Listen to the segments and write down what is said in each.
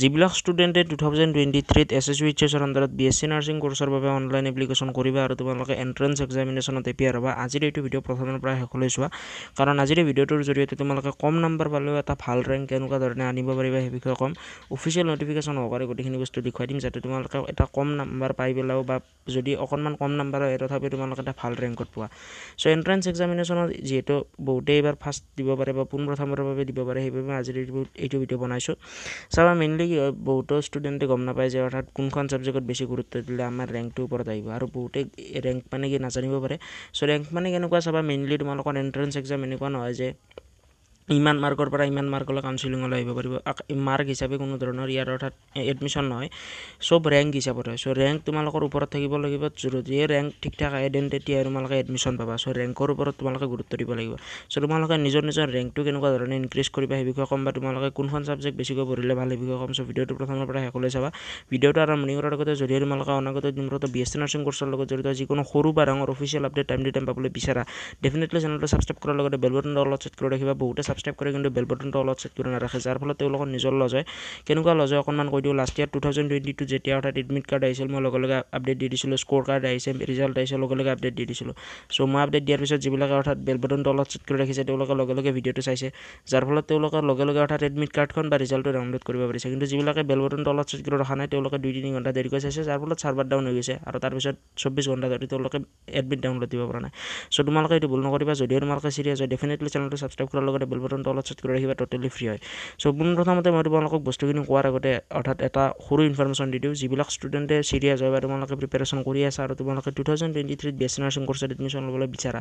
যিবিলাক ষ্টুডেণ্টে two thousand twenty থ্ৰীত এছ এছ ইউ এইচ এছৰ আণ্ডাৰত বি এছ চি নাৰ্ছিং কোৰ্চৰ বাবে অনলাইন এপ্লিকেশ্যন কৰিব আৰু তোমালোকে এণ্ট্ৰেঞ্চ এক্সামিনেশ্যনত এপিয়াৰ হ'বা আজিৰ এইটো ভিডিঅ' প্ৰথমৰ পৰা শেষলৈ চোৱা কাৰণ আজিৰ এই ভিডিঅ'টোৰ জৰিয়তে তোমালোকে কম নাম্বাৰ পালেও এটা ভাল ৰেংক কেনেকুৱা ধৰণে আনিব পাৰিবা সেই বিষয়ে কম অফিচিয়েল নটিফিকেশ্যন হ'ব পাৰে গোটেইখিনি বস্তু দেখুৱাই দিম যাতে তোমালোকে এটা কম নাম্বাৰ পাই পেলাওঁ বা যদি অকণমান কম নাম্বাৰ হয় তথাপিও তোমালোকে এটা ভাল ৰেংকত পোৱা চ' এণ্ট্ৰেঞ্চ এক্সামিনেশ্যনত যিহেতু বহুতেই এইবাৰ ফাৰ্ষ্ট দিব পাৰে বা পোন পোনপ্ৰথমৰ বাবে দিব পাৰে সেইবাবে আজিৰ এইটো ভিডিঅ' বনাইছোঁ চাবা মেইনলি কি হয় বহুতো ষ্টুডেণ্টে গম নাপায় যে অৰ্থাৎ কোনখন ছাবজেক্টত বেছি গুৰুত্ব দিলে আমাৰ ৰেংকটোৰ ওপৰত আহিব আৰু বহুতে ৰেংক মানে কি নাজানিব পাৰে চ' ৰেংক মানে কেনেকুৱা চাবা মেইনলি তোমালোকৰ এণ্ট্ৰেঞ্চ এক্সাম এনেকুৱা নহয় যে ইমান মাৰ্কৰ পৰা ইমান মাৰ্কলৈ কাউঞ্চিলিঙলৈ আহিব পাৰিব মাৰ্ক হিচাপে কোনো ধৰণৰ ইয়াৰ অৰ্থাৎ এডমিশ্যন নহয় চব ৰেংক হিচাপত হয় চ' ৰেংক তোমালোকৰ ওপৰত থাকিব লাগিব যদিহে ৰেংক ঠিক ঠাক আহে দেন তেতিয়া তোমালোকে এডমিশ্যন পাবা চ' ৰেংকৰ ওপৰত তোমালোকে গুৰুত্ব দিব লাগিব চ' তোমালোকে নিজৰ নিজৰ ৰেংকটো কেনেকুৱা ধৰণে ইনক্ৰিজ কৰিবা সেই বিষয়ে ক'ম বা তোমালোকে কোনখন ছাবজেক্ট বেছিকৈ পঢ়িলে ভাল সেই বিষয়ে ক'ম চ' ভিডিঅ'টো প্ৰথমৰ পৰা শেষলৈ চাবা ভিডিঅ'টো আৰম্ভণি কৰাৰ লগতে যদিহে তোমালোকে অনাগত দিনত বি এছ চি নাৰ্ছিং কৰ্চৰ লগত জড়িত যিকোনো সৰু বা ডাঙৰ official update time to time পাবলৈ বিচাৰা ডেফিনেটলি চেনেলটো ছাবস্ক্ৰাইব কৰাৰ লগতে বেলবটন অলপ চেট কৰি ৰাখিবা বহুতে ছাবস্ক্ৰাইব ছাবস্ক্ৰাইব কৰি কিন্তু বেল বটনটো অলপ ছেট কৰি নাৰাখে যাৰ ফলত তেওঁলোকৰ নিজৰ লজ হয় কেনেকুৱা লজ হয় অকণমান কৈ দিওঁ last year two thousand twenty two যেতিয়া অৰ্থাৎ এডমিট কাৰ্ড আহিছিল মই লগে লগে আপডেট দি দিছিলোঁ স্ক'ৰ কাৰ্ড আহিছে ৰিজাল্ট আহিছে লগে লগে আপডেট দি দিছিলোঁ চ' মই আপডেট দিয়াৰ পিছত যিবিলাকে অৰ্থাৎ বেল বটনটো অলপ ছেট কৰি ৰাখিছে তেওঁলোকে লগে লগে ভিডিঅ'টো চাইছে যাৰ ফলত তেওঁলোকে লগে লগে অৰ্থাৎ এডমিট কাৰ্ডখন বা ৰিজাল্টটো ডাউনলোড কৰিব পাৰিছে কিন্তু যিবিলাকে বেল বটনটো অলপ ছেট কৰি ৰখা নাই তেওঁলোকে দুই তিনি ঘণ্টা দেৰিকৈ চাইছে যাৰ ফলত ছাৰ্ভাৰ ডাউন হৈ গৈছে আৰু তাৰপিছত চৌব্বিছ ঘণ্টা ধৰি তেওঁলোকে এডমিট ডাউনলোড দিব পৰা নাই চ' তোমালোকে এইটো ভুল নকৰিবা যদিও তোমালোকে চিৰিয়াছ হয় ডেফিনেটলি চেনেলটো ছাবস্ক্ৰাইব কৰাৰ লগতে বেল বেলবটন তলত ছেট কৰি ৰাখিবা ট'টেলি ফ্ৰী হয় চ' পোনপ্ৰথমতে মই তোমালোকক বস্তুখিনি কোৱাৰ আগতে অৰ্থাৎ এটা সৰু ইনফৰ্মেশ্যন দি দিওঁ যিবিলাক ষ্টুডেণ্টে ছিৰিয়াছ হয় বা তোমালোকে প্ৰিপেৰেশ্যন কৰি আছা আৰু তোমালোকে টু থাউজেণ্ড টুৱেণ্টি থ্ৰীত বেচেলাৰ নাৰ্ছিং কোৰ্চত এডমিশ্যন ল'বলৈ বিচাৰা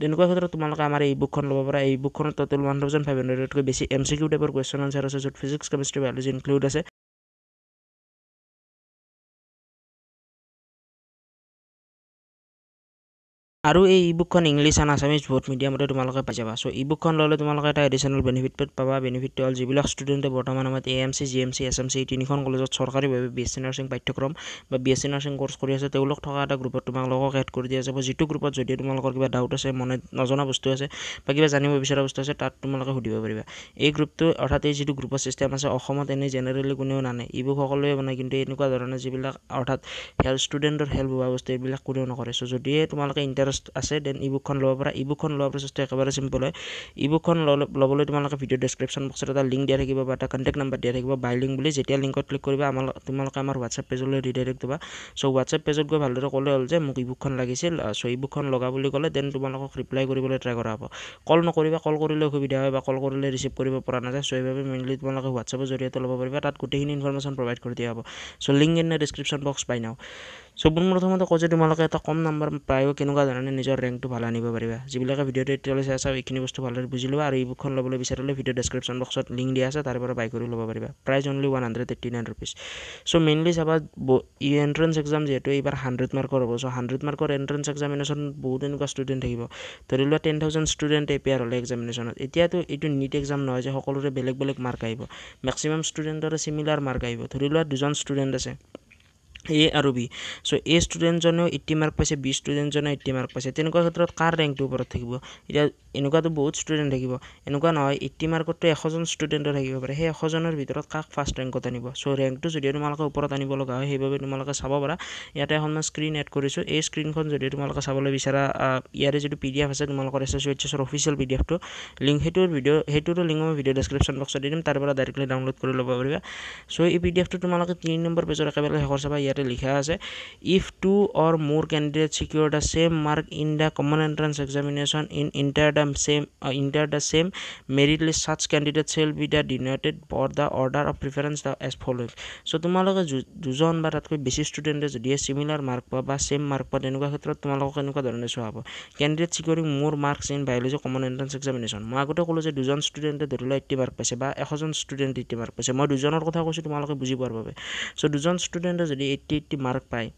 তেনেকুৱা ক্ষেত্ৰত তোমালোকে আমাৰ এই বুকখন ল'ব পাৰা এই বুকখনত ট'টেল ওৱান থাউজেণ্ড ফাইভ হাণ্ড্ৰেডতকৈ বেছি এম চি কিউ টাইপৰ কুৱেশ্যন আনচাৰ আছে য'ত ফিজিক্স কেমিষ্ট্ৰি বায়'লজি ইনক্লুড আছে আৰু এই ই ইবুকখন ইংলিছ এণ্ড আছামিজ বহুত মিডিয়ামতে তোমালোকে পাই যাবা চ' ইবুকখন ল'লে তোমালোকে এটা এডিশ্যনেল বেনিফিট পাবা বেনিফিটটো হ'ল যিবিলাক ষ্টুডেণ্টে বৰ্তমান সময়ত A M C G M C S M C তিনিখন কলেজত চৰকাৰীভাৱে বি এছ চি নাৰ্ছিং পাঠ্যক্ৰম বা B S C nursing course কৰি আছে তেওঁলোক থকা এটা গ্ৰুপত তোমালোকক এড কৰি দিয়া যাব যিটো গ্ৰুপত যদি তোমালোকৰ কিবা ডাউট আছে মনে নজনা বস্তু আছে বা কিবা জানিব বিচৰা বস্তু আছে তাত তোমালোকে সুধিব পাৰিবা এই গ্ৰুপটো অৰ্থাৎ এই যিটো গ্ৰুপৰ ছিষ্টেম আছে অসমত এনেই জেনেৰেলি কোনেও নানে ইবুক সকলোৱে বনায় কিন্তু এনেকুৱা ধৰণৰ যিবিলাক অৰ্থাৎ হেল্থ ষ্টুডেণ্টৰ হেল্প হোৱা বস্তু এইবিলাক কোনেও নকৰে চ' যদিহে তোমালোকে ইণ্টাৰ ইণ্টাৰেষ্ট আছে দেন ই বুকখন ল'ব পাৰা ই বুকখন লোৱাৰ প্ৰচেছটো একেবাৰে চিম্পল হয় ই বুকখন ল'বলৈ তোমালোকে ভিডিঅ' ডেছক্ৰিপশ্যন বক্সত এটা লিংক দিয়া থাকিব বা এটা কণ্টেক্ট নাম্বাৰ দিয়া থাকিব বাই লিংক বুলি যেতিয়া লিংকত ক্লিক কৰিবা আমাৰ তোমালোকে আমাৰ হোৱাটছএপ পেজলৈ ডিডাইৰেক্ট দিবা চ' হোৱাটছএপ পেজত গৈ ভালদৰে ক'লে হ'ল যে মোক ই বুকখন লাগিছিল চ' ই বুকখন লগা বুলি ক'লে দেন তোমালোকক ৰিপ্লাই কৰিবলৈ ট্ৰাই কৰা হ'ব কল নকৰিবা কল কৰিলে অসুবিধা হয় বা কল কৰিলে ৰিচিভ কৰিব পৰা নাযায় চ' সেইবাবে মেইনলি তোমালোকে হোৱাটছআপৰ জৰিয়তে ল'ব পাৰিবা তাত গোটেইখিনি ইনফৰ্মেশ্যন প্ৰভাইড কৰি দিয়া হ'ব so' link in description box পাই নাও চবৰ প্ৰথমতে কওঁ যে তোমালোকে এটা কম নাম্বাৰ পায়ো কেনেকুৱা ধৰণে নিজৰ ৰেংকটো ভাল আনিব পাৰিবা যিবিলাকে ভিডিঅ'টো এতিয়ালৈ চাই আছা এইখিনি বস্তু ভালদৰে বুজি ল'বা আৰু ই বুকখন ল'বলৈ বিচাৰিলে ভিডিঅ' ডেছক্ৰিপশ্যন বক্সত লিংক দিয়া আছে তাৰ পৰা বাই কৰি ল'ব পাৰিবা price only one hundred eighty nine rupees so' mainly চাবা ই এণ্ট্ৰেঞ্চ এক্সাম যিহেতু এইবাৰ হাণ্ড্ৰেড মাৰ্কৰ হ'ব চ' হাণ্ড্ৰেড মাৰ্কৰ এণ্ট্ৰেঞ্চ এক্সামিনেশ্যন বহুত এনেকুৱা ষ্টুডেণ্ট থাকিব ধৰি লোৱা টেন থাউজেণ্ড ষ্টুডেণ্ট এপিয়াৰ হ'লে এক্সামিনেশ্যনত এতিয়াতো এইটো নীট এক্সাম নহয় যে সকলোৰে বেলেগ বেলেগ মাৰ্ক আহিব মেক্সিমাম ষ্টুডেণ্টৰে চিমিলাৰ মাৰ্ক আহিব ধৰি লোৱা দুজন ষ্টুডেণ্ট আছে এ আৰু বি চ' এ ষ্টুডেণ্টজনেও এইটি মাৰ্ক পাইছে বি ষ্টুডেণ্টজনেও এইটি মাৰ্ক পাইছে তেনেকুৱা ক্ষেত্ৰত কাৰ ৰেংকটোৰ ওপৰত থাকিব এতিয়া এনেকুৱাতো বহুত ষ্টুডেণ্ট থাকিব এনেকুৱা নহয় এইটি e মাৰ্কততো এশজন ষ্টুডেণ্টৰ থাকিব পাৰে সেই এশজনৰ ভিতৰত কাক ফাৰ্ষ্ট ৰেংকত আনিব চ' ৰেংকটো যদিও তোমালোকে ওপৰত আনিব লগা হয় সেইবাবে তোমালোকে চাব পাৰা ইয়াতে এখন মই স্ক্ৰীণ এড কৰিছোঁ এই স্ক্ৰীণখন যদিও তোমালোকে চাবলৈ বিচাৰা ইয়াৰে যিটো পি ডি এফ আছে তোমালোকৰ এছ এছ এইচ এছৰ অফিচিয়েল পি ডি এফটো লিংক সেইটোৰ ভিডিঅ' সেইটোৰো লিংক মই ভিডিঅ' ডিছক্ৰিপশ্যন বক্সত দি দিম তাৰ পৰা ডাইৰেক্টলি ডাউনলোড কৰি ল'ব পাৰিবা চ' এই পি ডি এফটো তোমালোকে তিনি নম্বৰ পেজৰ একেবাৰে শেষৰ চাবা ইয়াতে ইয়াতে লিখা আছে if two or more candidate secure the same mark in the common entrance examination in inter the same inter the same merit list such candidate shall be the denoted for the order of preference the as following so' তোমালোকে দুজন বা তাতকৈ বেছি ষ্টুডেণ্টে যদিহে similar mark পোৱা বা চেম mark পোৱা তেনেকুৱা ক্ষেত্ৰত তোমালোকক এনেকুৱা ধৰণে চোৱা হ'ব candidate securing more marks in biology common entrance examination মই আগতে ক'লোঁ যে দুজন ষ্টুডেণ্টে ধৰি লওক এইটি মাৰ্ক পাইছে বা এশজন ষ্টুডেণ্ট এইটি মাৰ্ক পাইছে মই দুজনৰ কথা কৈছোঁ তোমালোকে বুজি পোৱাৰ বাবে চ' দুজন ষ্টুডেণ্টে যদি এইট্টি এইট্টি মাৰ্ক পায়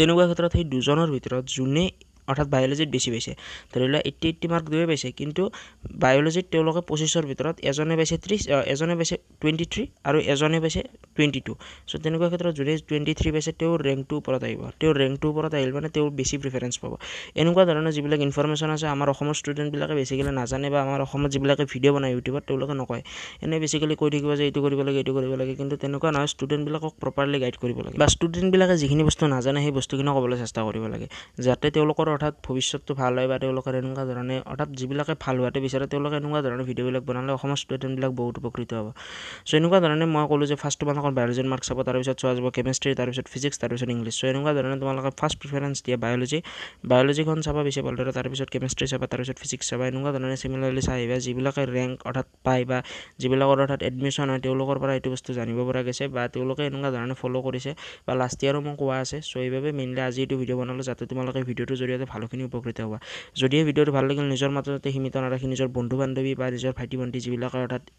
তেনেকুৱা ক্ষেত্ৰত সেই দুজনৰ ভিতৰত যোনে অৰ্থাৎ বায়'লজিত বেছি পাইছে ধৰি লোৱা এইট্টি এইট্টি মাৰ্ক দুৱে পাইছে কিন্তু বায়'লজিত তেওঁলোকে পঁচিছৰ ভিতৰত এজনে পাইছে ত্ৰিছ এজনে পাইছে টুৱেণ্টি থ্ৰী আৰু এজনে পাইছে টুৱেণ্টি টু চ' তেনেকুৱা ক্ষেত্ৰত যোনে টুৱেণ্টি থ্ৰী পাইছে তেওঁৰ ৰেংকটোৰ ওপৰত আহিব তেওঁৰ ৰেংকটোৰ ওপৰত আহিল মানে তেওঁ বেছি প্ৰিফাৰেঞ্চ পাব এনেকুৱা ধৰণৰ যিবিলাক ইনফৰ্মেশ্যন আছে আমাৰ অসমৰ ষ্টুডেণ্টবিলাকে বেছিকেলি নাজানে বা আমাৰ অসমত যিবিলাকে ভিডিঅ' বনায় ইউটিউবত তেওঁলোকে নকয় এনেই বেছিকেলি কৈ থাকিব যে এইটো কৰিব লাগে এইটো কৰিব লাগে কিন্তু তেনেকুৱা নহয় ষ্টুডেণ্টবিলাকক প্ৰপাৰলি গাইড কৰিব লাগে বা ষ্টুডেণ্টবিলাকে যিখিনি বস্তু নাজানে সেই বস্তুখিনি ক'বলৈ চেষ্টা কৰিব লাগে যাতে তেওঁলোকৰ অৰ্থাৎ ভৱিষ্যতটো ভাল হয় বা তেওঁলোকৰ এনেকুৱা ধৰণে অৰ্থাৎ যিবিলাকে ভাল হোৱাটো বিচাৰে তেওঁলোকে এনেকুৱা ধৰণে ভিডিঅ'বিলাক বনালে অসমৰ ষ্টুডেণ্টবিলাক বহুত উপকৃত হ'ব চ' এনেকুৱা ধৰণে মই ক'লোঁ যে ফাৰ্ষ্ট তোমালোকৰ বায়'লজিৰ মাৰ্কছ হ'ব তাৰপিছত চোৱা যাব কেমেষ্ট্ৰি তাৰপিছত ফিজিক্স তাৰপিছত ইংলিছ চ' এনেকুৱা ধৰণে তোমালোকে ফাৰ্ষ্ট প্ৰিফাৰেঞ্চ দিয়ে বায়'লজি বায়'লজিখন চাব বেছি ভালদৰে তাৰপিছত কেমেষ্ট্ৰি চাবা তাৰপিছত ফিজিক্স চাবা এনেকুৱা ধৰণে চিমিলাৰলি চাই আহিবা যিবিলাকে ৰেংক অৰ্থাৎ পায় বা যিবিলাকৰ অৰ্থাৎ এডমিশ্যন হয় তেওঁলোকৰ পৰা এইটো বস্তু জানিব পৰা গৈছে বা তেওঁলোকে এনেকুৱা ধৰণে ফ'ল' কৰিছে বা লাষ্ট ইয়াৰো মোক কোৱা আছে চ' এইবাবে মেইনলি আজি এইটো ভিডিঅ' বনালোঁ যাতে তোমালোকে ভিডিঅ'টোৰ জৰিয়তে তুমি ভালোখিনি উপকৃত হোৱা যদিহে ভিডিঅ'টো ভাল লাগিল নিজৰ মাজতে সীমিত নাৰাখি নিজৰ বন্ধু বান্ধৱী বা নিজৰ ভাইটি ভণ্টি যিবিলাকৰ অৰ্থাৎ